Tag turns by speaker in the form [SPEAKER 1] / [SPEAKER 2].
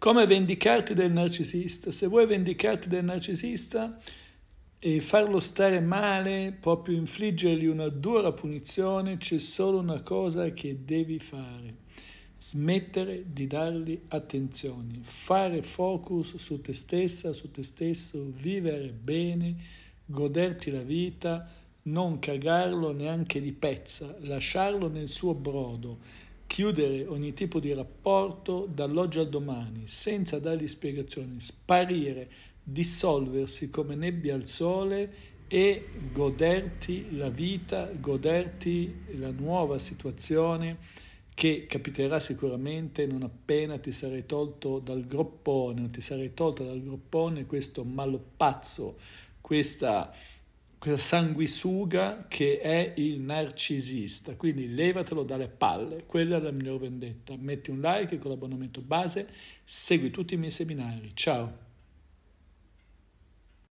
[SPEAKER 1] Come vendicarti del narcisista? Se vuoi vendicarti del narcisista e farlo stare male, proprio infliggergli una dura punizione, c'è solo una cosa che devi fare. Smettere di dargli attenzioni, fare focus su te stessa, su te stesso, vivere bene, goderti la vita, non cagarlo neanche di pezza, lasciarlo nel suo brodo Chiudere ogni tipo di rapporto dall'oggi al domani, senza dargli spiegazioni, sparire, dissolversi come nebbia al sole e goderti la vita, goderti la nuova situazione che capiterà sicuramente non appena ti sarai tolto dal groppone, non ti sarai tolto dal groppone questo malopazzo, questa quella sanguisuga che è il narcisista. Quindi levatelo dalle palle, quella è la miglior vendetta. Metti un like con l'abbonamento base, segui tutti i miei seminari. Ciao!